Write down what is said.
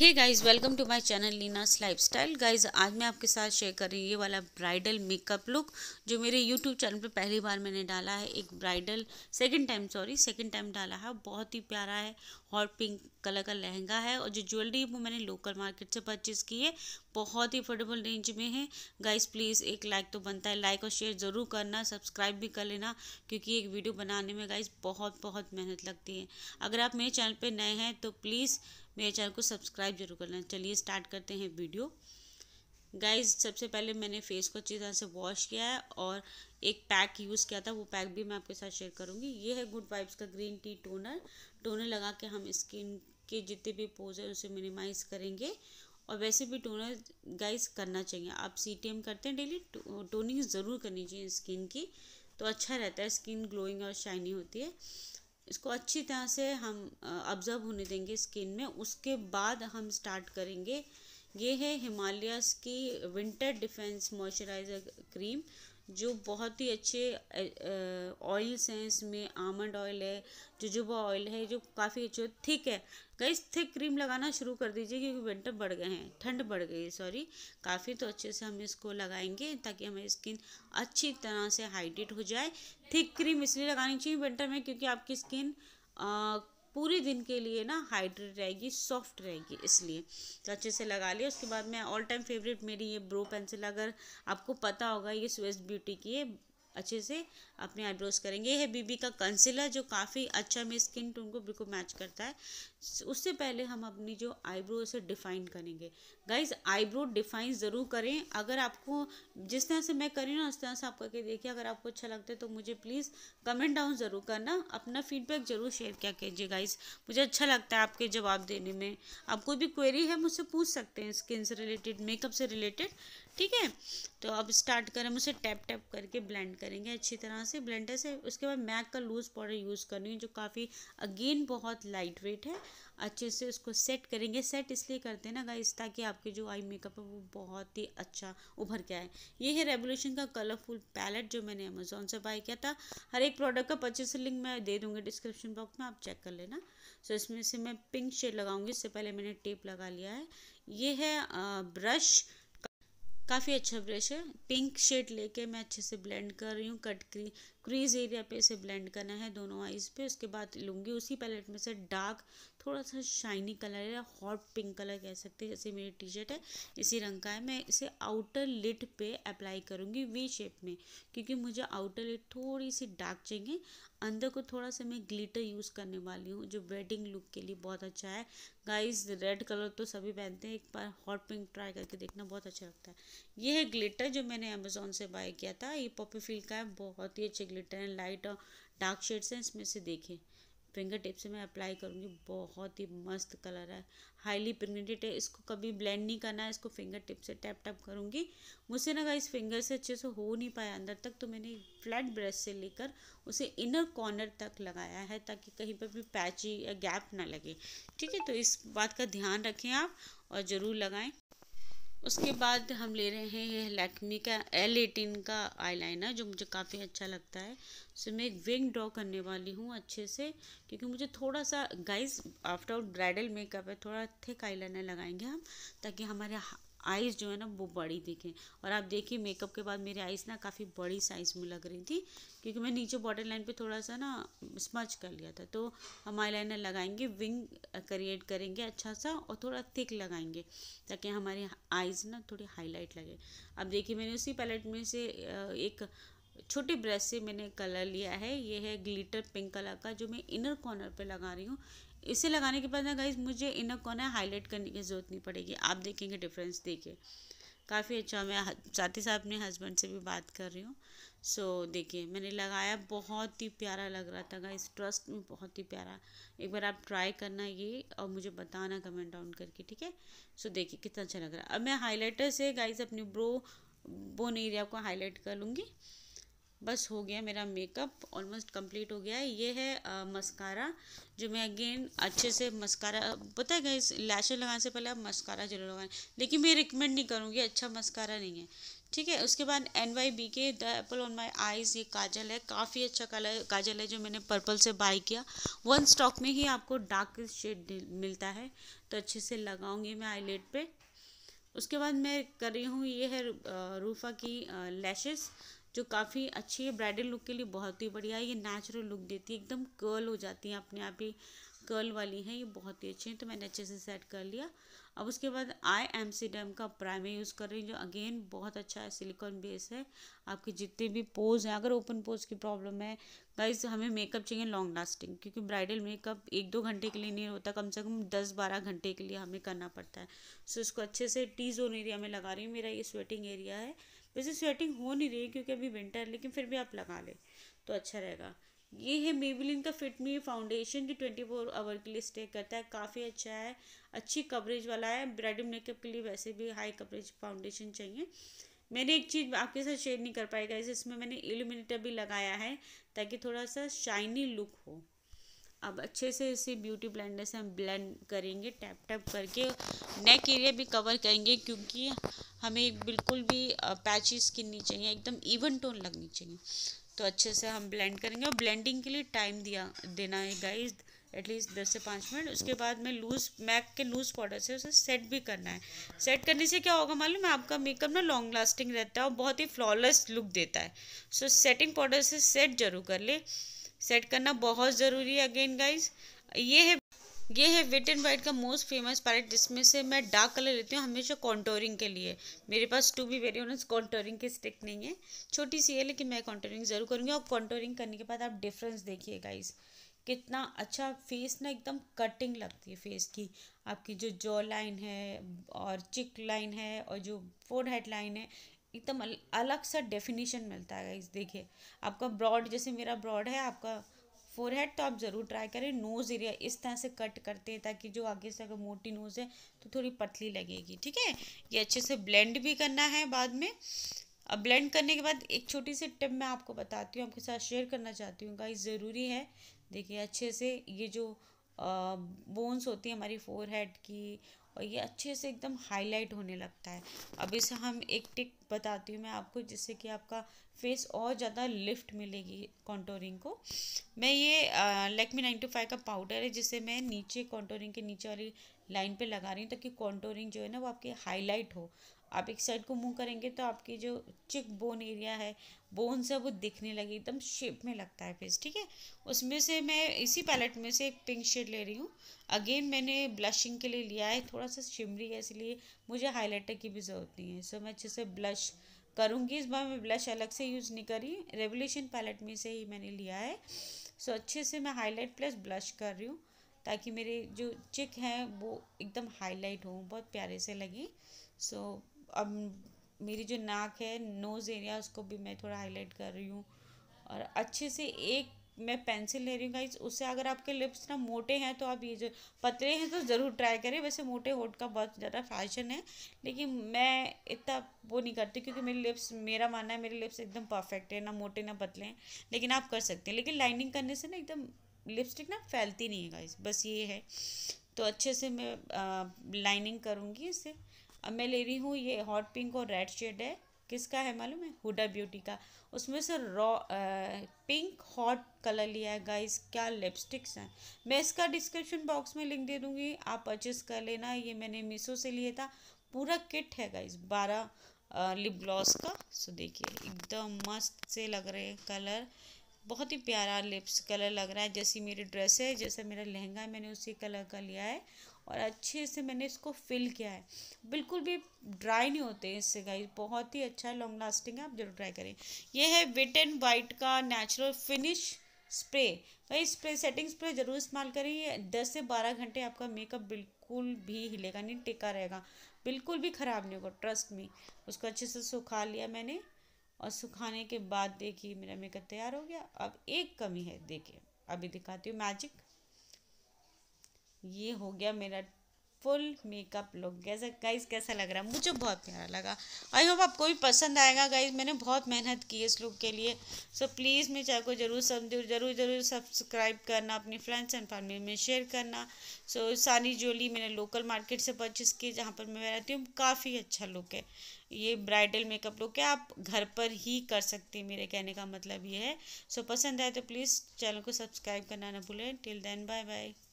hey guys welcome to my channel Leena's lifestyle guys आज मैं आपके साथ शेयर कर रही हूँ ये वाला ब्राइडल मेकअप लुक जो मेरे यूट्यूब चैनल पे पहली बार मैंने डाला है एक bridal second time sorry second time डाला है बहुत ही प्यारा है हॉट पिंक कलर का लहंगा है और जो ज्वेलरी वो मैंने लोकल मार्केट से परचेज़ की है बहुत ही अफोर्डेबल रेंज में है गाइस प्लीज़ एक लाइक तो बनता है लाइक और शेयर ज़रूर करना सब्सक्राइब भी कर लेना क्योंकि एक वीडियो बनाने में गाइस बहुत बहुत मेहनत लगती है अगर आप मेरे चैनल पर नए हैं तो प्लीज़ मेरे चैनल को सब्सक्राइब जरूर करना चलिए स्टार्ट करते हैं वीडियो गाइज सबसे पहले मैंने फेस को अच्छी तरह से वॉश किया है और एक पैक यूज़ किया था वो पैक भी मैं आपके साथ शेयर करूँगी ये है गुड वाइब्स का ग्रीन टी टोनर टोनर लगा के हम स्किन के जितने भी पोज हैं उसे मिनिमाइज़ करेंगे और वैसे भी टोनर गाइस करना चाहिए आप सी टी एम करते हैं डेली टोनिंग ज़रूर करनी चाहिए स्किन की तो अच्छा रहता है स्किन ग्लोइंग और शाइनी होती है इसको अच्छी तरह से हम ऑब्ज़र्व होने देंगे स्किन में उसके बाद हम स्टार्ट करेंगे ये है हिमालयस की विंटर डिफेंस मॉइस्चराइज़र क्रीम जो बहुत ही अच्छे ऑयल्स हैं इसमें आमंड ऑयल है जुजुबा ऑयल है जो काफ़ी अच्छे थिक है कई थिक क्रीम लगाना शुरू कर दीजिए क्योंकि विंटर बढ़ गए हैं ठंड बढ़ गई है सॉरी काफ़ी तो अच्छे से हम इसको लगाएंगे ताकि हमारी स्किन अच्छी तरह से हाइड्रेट हो जाए थिक क्रीम इसलिए लगानी चाहिए विंटर में क्योंकि आपकी स्किन पूरे दिन के लिए ना हाइड्रेट रहेगी सॉफ्ट रहेगी इसलिए तो अच्छे से लगा लिया उसके बाद मैं ऑल टाइम फेवरेट मेरी ये ब्रो पेंसिल अगर आपको पता होगा ये स्वेस्ट ब्यूटी की है अच्छे से अपने आईब्रोज करेंगे है बीबी का कंसीलर जो काफ़ी अच्छा में स्किन टोन को बिल्कुल मैच करता है उससे पहले हम अपनी जो आईब्रो से डिफाइन करेंगे गाइज आईब्रो डिफाइन ज़रूर करें अगर आपको जिस तरह से मैं करी ना उस तरह से आप करके देखिए अगर आपको अच्छा लगता है तो मुझे प्लीज़ कमेंट डाउन ज़रूर करना अपना फीडबैक ज़रूर शेयर क्या कीजिए गाइज मुझे अच्छा लगता है आपके जवाब देने में आप कोई भी क्वेरी है मुझसे पूछ सकते हैं स्किन से रिलेटेड मेकअप से रिलेटेड ठीक है तो अब स्टार्ट करें उसे टैप टैप करके ब्लेंड करेंगे अच्छी तरह से ब्लेंडर से उसके बाद मैक का लूज़ पाउडर यूज़ कर रही हूँ जो काफ़ी अगेन बहुत लाइट वेट है अच्छे से उसको सेट करेंगे सेट इसलिए करते हैं ना गाइस ताकि आपके जो आई मेकअप है वो बहुत ही अच्छा उभर के आए ये है रेवोल्यूशन का कलरफुल पैलेट जो मैंने अमेजोन से बाई किया था हर एक प्रोडक्ट का से लिंक मैं दे दूँगी डिस्क्रिप्शन बॉक्स में आप चेक कर लेना सो इसमें से मैं पिंक शेड लगाऊंगी इससे पहले मैंने टेप लगा लिया है ये है ब्रश काफ़ी अच्छा ब्रश है पिंक शेड लेके मैं अच्छे से ब्लेंड कर रही हूँ कट क्री क्रीज एरिया पे इसे ब्लेंड करना है दोनों आइज़ पे उसके बाद लूँगी उसी पैलेट में से डार्क थोड़ा सा शाइनी कलर है हॉट पिंक कलर कह सकते हैं जैसे मेरी टी शर्ट है इसी रंग का है मैं इसे आउटर लिट पे अप्लाई करूँगी वी शेप में क्योंकि मुझे आउटर लिट थोड़ी सी डार्क चाहिए अंदर को थोड़ा सा मैं ग्लिटर यूज़ करने वाली हूँ जो वेडिंग लुक के लिए बहुत अच्छा है गाइस रेड कलर तो सभी पहनते हैं एक बार हॉट पिंक ट्राई करके देखना बहुत अच्छा लगता है ये है ग्लिटर जो मैंने अमेजोन से बाय किया था ये पॉपी फील का है बहुत ही अच्छे ग्लिटर हैं लाइट और डार्क शेड्स हैं इसमें से देखें फिंगर टिप से मैं अप्लाई करूँगी बहुत ही मस्त कलर है हाईली पिगमेंटेड है इसको कभी ब्लेंड नहीं करना है इसको फिंगर टिप से टैप टैप करूँगी मुझसे ना इस फिंगर से अच्छे से हो नहीं पाया अंदर तक तो मैंने फ्लैट ब्रश से लेकर उसे इनर कॉर्नर तक लगाया है ताकि कहीं पर भी पैची या गैप ना लगे ठीक है तो इस बात का ध्यान रखें आप और ज़रूर लगाएँ उसके बाद हम ले रहे हैं यह लैक्मी का एल एटीन का आईलाइनर जो मुझे काफ़ी अच्छा लगता है उससे मैं एक विंग ड्रॉ करने वाली हूँ अच्छे से क्योंकि मुझे थोड़ा सा गाइस आफ्टर ब्राइडल मेकअप है थोड़ा थिक आईलाइनर लगाएंगे हम ताकि हमारे आइज़ जो है ना वो बड़ी दिखें और आप देखिए मेकअप के बाद मेरी आइज़ ना काफ़ी बड़ी साइज़ में लग रही थी क्योंकि मैं नीचे बॉर्डर लाइन पे थोड़ा सा ना स्मच कर लिया था तो हम आई लाइनर लगाएंगे विंग क्रिएट करेंगे अच्छा सा और थोड़ा थिक लगाएंगे ताकि हमारी आइज़ ना थोड़ी हाईलाइट लगे अब देखिए मैंने उसी पैलेट में से एक छोटे ब्रश से मैंने कलर लिया है ये है ग्लिटर पिंक कलर का जो मैं इनर कॉर्नर पे लगा रही हूँ इसे लगाने के बाद ना गाइज मुझे इनर कॉर्नर हाईलाइट करने की ज़रूरत नहीं पड़ेगी आप देखेंगे डिफरेंस देखिए काफ़ी अच्छा मैं साथ ही साथ अपने हस्बैंड से भी बात कर रही हूँ सो so, देखिए मैंने लगाया बहुत ही प्यारा लग रहा था गाइस ट्रस्ट में बहुत ही प्यारा एक बार आप ट्राई करना ये और मुझे बताना कमेंट डाउन करके ठीक है सो so, देखिए कितना अच्छा लग रहा है अब मैं हाईलाइटर से गाइस अपनी ब्रो बोन एरिया को हाईलाइट कर लूँगी बस हो गया मेरा मेकअप ऑलमोस्ट कंप्लीट हो गया है ये है मस्कारा जो मैं अगेन अच्छे से मस्कारा पता है गई लैशर लगाने से पहले आप मस्कारा जरूर लगाएं लेकिन मैं रिकमेंड नहीं करूँगी अच्छा मस्कारा नहीं है ठीक है उसके बाद एन वाई बी के the apple on my eyes ये काजल है काफ़ी अच्छा कलर काजल है जो मैंने पर्पल से बाय किया वन स्टॉक में ही आपको डार्क शेड मिलता है तो अच्छे से लगाऊंगी मैं आई पे उसके बाद मैं कर रही हूँ ये है रूफा की लैशेस जो काफ़ी अच्छी है ब्राइडल लुक के लिए बहुत ही बढ़िया है ये नेचुरल लुक देती है एकदम कर्ल हो जाती है अपने आप ही कर्ल वाली है ये बहुत ही अच्छी है तो मैंने अच्छे से सेट कर लिया अब उसके बाद आई एम सी डैम का प्राइमर यूज़ कर रही हूँ जो अगेन बहुत अच्छा है सिलिकॉन बेस है आपके जितने भी पोज हैं अगर ओपन पोज की प्रॉब्लम है गाइज हमें मेकअप चाहिए लॉन्ग लास्टिंग क्योंकि ब्राइडल मेकअप एक दो घंटे के लिए नहीं होता कम से कम दस बारह घंटे के लिए हमें करना पड़ता है सो इसको अच्छे से टी जोन एरिया में लगा रही हूँ मेरा ये स्वेटिंग एरिया है वैसे स्वेटिंग हो नहीं रही क्योंकि अभी विंटर है लेकिन फिर भी आप लगा लें तो अच्छा रहेगा ये है मेबिलिन का फिट मी फाउंडेशन जो ट्वेंटी फोर आवर के लिए स्टे करता है काफ़ी अच्छा है अच्छी कवरेज वाला है ब्राइडल मेकअप के लिए वैसे भी हाई कवरेज फाउंडेशन चाहिए मैंने एक चीज़ आपके साथ शेयर नहीं कर पाएगा इसमें मैंने एल्यूमिनेटर भी लगाया है ताकि थोड़ा सा शाइनी लुक हो अब अच्छे से इसे ब्यूटी ब्लेंडर से हम ब्लेंड करेंगे टैप टैप करके नेक एरिया भी कवर करेंगे क्योंकि हमें बिल्कुल भी पैची स्किन नहीं चाहिए एकदम इवन टोन लगनी चाहिए तो अच्छे से हम ब्लेंड करेंगे और ब्लेंडिंग के लिए टाइम दिया देना है गाइज एटलीस्ट दस से पाँच मिनट उसके बाद में लूज मैक के लूज पाउडर से उसे सेट भी करना है सेट करने से क्या होगा मालूम है आपका मेकअप ना लॉन्ग लास्टिंग रहता है और बहुत ही फ्लॉलेस लुक देता है सो सेटिंग पाउडर से सेट जरूर कर ले सेट करना बहुत ज़रूरी है अगेन गाइज ये है ये है वेट एंड वाइट का मोस्ट फेमस पैलेट जिसमें से मैं डार्क कलर लेती हूँ हमेशा कॉन्टोरिंग के लिए मेरे पास to be very honest contouring की स्टिक नहीं है छोटी सी है लेकिन मैं कॉन्टोरिंग ज़रूर करूँगी और कॉन्टोरिंग करने के बाद आप डिफरेंस देखिए गाइज़ कितना अच्छा फेस ना एकदम कटिंग लगती है फेस की आपकी जो जॉ लाइन है और चिक लाइन है और जो फोर हेड लाइन है एकदम अलग सा डेफिनेशन मिलता है गाइज़ देखिए आपका ब्रॉड जैसे मेरा ब्रॉड है आपका फोर हेड तो आप ज़रूर ट्राई करें नोज़ एरिया इस तरह से कट करते हैं ताकि जो आगे से अगर मोटी नोज़ है तो थोड़ी पतली लगेगी ठीक है ये अच्छे से ब्लेंड भी करना है बाद में अब ब्लेंड करने के बाद एक छोटी सी टिप मैं आपको बताती हूँ आपके साथ शेयर करना चाहती हूँ गाइस ज़रूरी है देखिए अच्छे से ये जो बोन्स होती है हमारी फोर हेड की और ये अच्छे से एकदम हाईलाइट होने लगता है अब इसे हम एक टिक बताती हूँ मैं आपको जिससे कि आपका फेस और ज़्यादा लिफ्ट मिलेगी कॉन्टोरिंग को मैं ये लेकमी नाइन टू फाइव का पाउडर है जिसे मैं नीचे कॉन्टोरिंग के नीचे वाली लाइन पे लगा रही हूँ ताकि कॉन्टोरिंग जो है ना वो आपकी हाईलाइट हो आप एक साइड को मुंह करेंगे तो आपकी जो चिक बोन एरिया है बोन्स है वो दिखने लगी एकदम शेप में लगता है फेस ठीक है उसमें से मैं इसी पैलेट में से एक पिंक शेड ले रही हूँ अगेन मैंने ब्लशिंग के लिए लिया है थोड़ा सा शिमरी है इसलिए मुझे हाईलाइटर की भी ज़रूरत नहीं है सो मैं अच्छे से ब्लश करूँगी इस बार मैं ब्लश अलग से यूज़ नहीं करी रेवोल्यूशन पैलेट में से ही मैंने लिया है सो अच्छे से मैं हाईलाइट प्लस ब्लश कर रही हूँ ताकि मेरे जो चिक हैं वो एकदम हाईलाइट हों बहुत प्यारे से लगे सो so, अब मेरी जो नाक है नोज़ एरिया उसको भी मैं थोड़ा हाईलाइट कर रही हूँ और अच्छे से एक मैं पेंसिल ले रही हूँ गाइज उससे अगर आपके लिप्स ना मोटे हैं तो आप ये जो पतले हैं तो ज़रूर ट्राई करें वैसे मोटे होट का बहुत ज़्यादा फैशन है लेकिन मैं इतना वो नहीं करती क्योंकि मेरे लिप्स मेरा मानना है मेरे लिप्स एकदम परफेक्ट है ना मोटे ना पतले हैं लेकिन आप कर सकते हैं लेकिन लाइनिंग करने से ना एकदम लिपस्टिक ना फैलती नहीं है गाइज बस ये है तो अच्छे से मैं आ, लाइनिंग करूँगी इससे अब मैं ले रही हूँ ये हॉट पिंक और रेड शेड है किसका है मालूम है हुडा ब्यूटी का उसमें से रॉ पिंक हॉट कलर लिया है गाइस क्या लिपस्टिक्स हैं मैं इसका डिस्क्रिप्शन बॉक्स में लिंक दे दूँगी आप परचेस कर लेना ये मैंने मीशो से लिया था पूरा किट है गाइस बारह लिप ग्लॉस का सो देखिए एकदम मस्त से लग रहे हैं कलर बहुत ही प्यारा लिप्स कलर लग रहा है जैसी मेरी ड्रेस है जैसा मेरा लहंगा है मैंने उसी कलर का लिया है और अच्छे से मैंने इसको फिल किया है बिल्कुल भी ड्राई नहीं होते इससे गाइस बहुत ही अच्छा लॉन्ग लास्टिंग है आप जरूर ट्राई करें यह है विट एंड वाइट का नेचुरल फिनिश स्प्रे भाई स्प्रे सेटिंग स्प्रे ज़रूर इस्तेमाल करें ये दस से बारह घंटे आपका मेकअप बिल्कुल भी हिलेगा नहीं टिका रहेगा बिल्कुल भी ख़राब नहीं होगा ट्रस्ट में उसको अच्छे से सुखा लिया मैंने और सुखाने के बाद देखिए मेरा मेकअप तैयार हो गया अब एक कमी है देखिए अभी दिखाती हूँ मैजिक ये हो गया मेरा फुल मेकअप लुक कैसा गाइज कैसा लग रहा है मुझे बहुत प्यारा लगा आई होप आपको भी पसंद आएगा गाइज मैंने बहुत मेहनत की इस लुक के लिए सो so, प्लीज़ मेरे चैनल को जरूर समझो जरूर जरूर सब्सक्राइब करना अपनी फ्रेंड्स एंड फैमिली में शेयर करना सो so, सारी ज्वेलरी मैंने लोकल मार्केट से परचेज़ की जहाँ पर मैं रहती हूँ काफ़ी अच्छा लुक है ये ब्राइडल मेकअप लुक है आप घर पर ही कर सकती हैं मेरे कहने का मतलब ये है सो so, पसंद आए तो प्लीज़ चैनल को सब्सक्राइब करना ना भूलें टिल देन बाय बाय